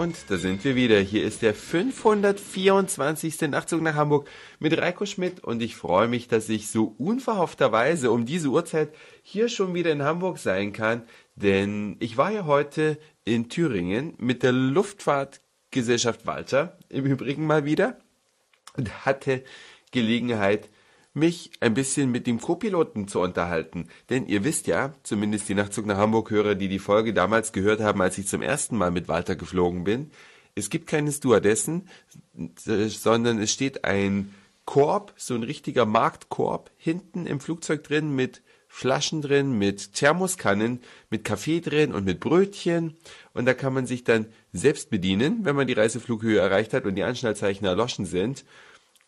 Und da sind wir wieder. Hier ist der 524. Nachtzug nach Hamburg mit Reiko Schmidt und ich freue mich, dass ich so unverhoffterweise um diese Uhrzeit hier schon wieder in Hamburg sein kann, denn ich war ja heute in Thüringen mit der Luftfahrtgesellschaft Walter, im Übrigen mal wieder, und hatte Gelegenheit, mich ein bisschen mit dem Co-Piloten zu unterhalten. Denn ihr wisst ja, zumindest die Nachtzug nach Hamburg-Hörer, die die Folge damals gehört haben, als ich zum ersten Mal mit Walter geflogen bin, es gibt keine Stewardessen, äh, sondern es steht ein Korb, so ein richtiger Marktkorb, hinten im Flugzeug drin mit Flaschen drin, mit Thermoskannen, mit Kaffee drin und mit Brötchen. Und da kann man sich dann selbst bedienen, wenn man die Reiseflughöhe erreicht hat und die Anschnallzeichen erloschen sind.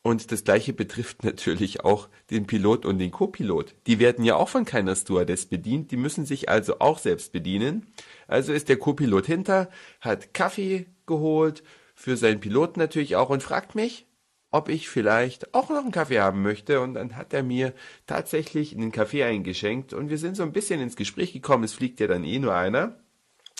Und das gleiche betrifft natürlich auch den Pilot und den Copilot. Die werden ja auch von keiner Stewardess bedient, die müssen sich also auch selbst bedienen. Also ist der Copilot hinter, hat Kaffee geholt, für seinen Pilot natürlich auch und fragt mich, ob ich vielleicht auch noch einen Kaffee haben möchte. Und dann hat er mir tatsächlich einen Kaffee eingeschenkt und wir sind so ein bisschen ins Gespräch gekommen. Es fliegt ja dann eh nur einer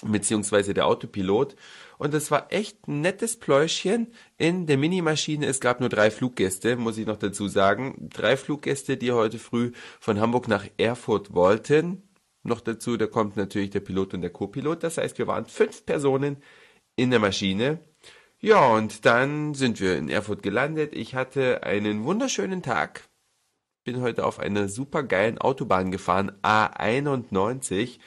beziehungsweise der Autopilot. Und es war echt ein nettes Pläuschen in der Minimaschine. Es gab nur drei Fluggäste, muss ich noch dazu sagen. Drei Fluggäste, die heute früh von Hamburg nach Erfurt wollten. Noch dazu, da kommt natürlich der Pilot und der Co-Pilot. Das heißt, wir waren fünf Personen in der Maschine. Ja, und dann sind wir in Erfurt gelandet. Ich hatte einen wunderschönen Tag. Bin heute auf einer supergeilen Autobahn gefahren, A91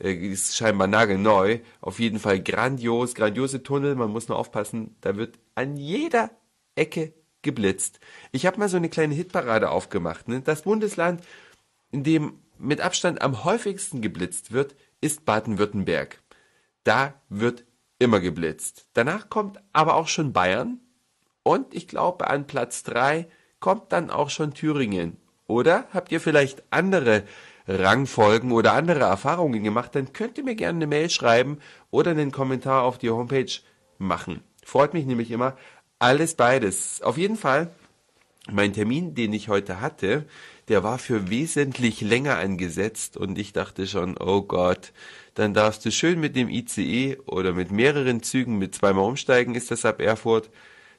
äh, ist scheinbar nagelneu. Auf jeden Fall grandios, grandiose Tunnel. Man muss nur aufpassen, da wird an jeder Ecke geblitzt. Ich habe mal so eine kleine Hitparade aufgemacht. Ne? Das Bundesland, in dem mit Abstand am häufigsten geblitzt wird, ist Baden-Württemberg. Da wird immer geblitzt. Danach kommt aber auch schon Bayern. Und ich glaube, an Platz 3 kommt dann auch schon Thüringen. Oder habt ihr vielleicht andere Rangfolgen oder andere Erfahrungen gemacht, dann könnt ihr mir gerne eine Mail schreiben oder einen Kommentar auf die Homepage machen. Freut mich nämlich immer. Alles beides. Auf jeden Fall, mein Termin, den ich heute hatte, der war für wesentlich länger angesetzt und ich dachte schon, oh Gott, dann darfst du schön mit dem ICE oder mit mehreren Zügen mit zweimal umsteigen, ist das ab Erfurt,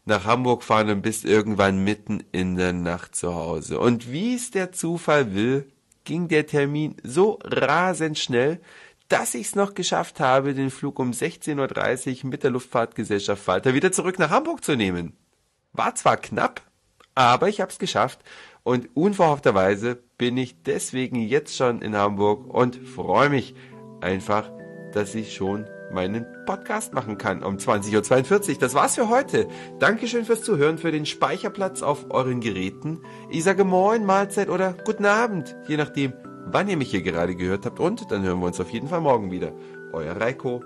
nach Hamburg fahren und bist irgendwann mitten in der Nacht zu Hause. Und wie es der Zufall will, ging der Termin so rasend schnell, dass ich es noch geschafft habe, den Flug um 16.30 Uhr mit der Luftfahrtgesellschaft Walter wieder zurück nach Hamburg zu nehmen. War zwar knapp, aber ich habe es geschafft und unverhoffterweise bin ich deswegen jetzt schon in Hamburg und freue mich einfach, dass ich schon meinen Podcast machen kann um 20.42 Uhr. Das war's für heute. Dankeschön fürs Zuhören, für den Speicherplatz auf euren Geräten. Ich sage Moin, Mahlzeit oder Guten Abend, je nachdem, wann ihr mich hier gerade gehört habt. Und dann hören wir uns auf jeden Fall morgen wieder. Euer Reiko.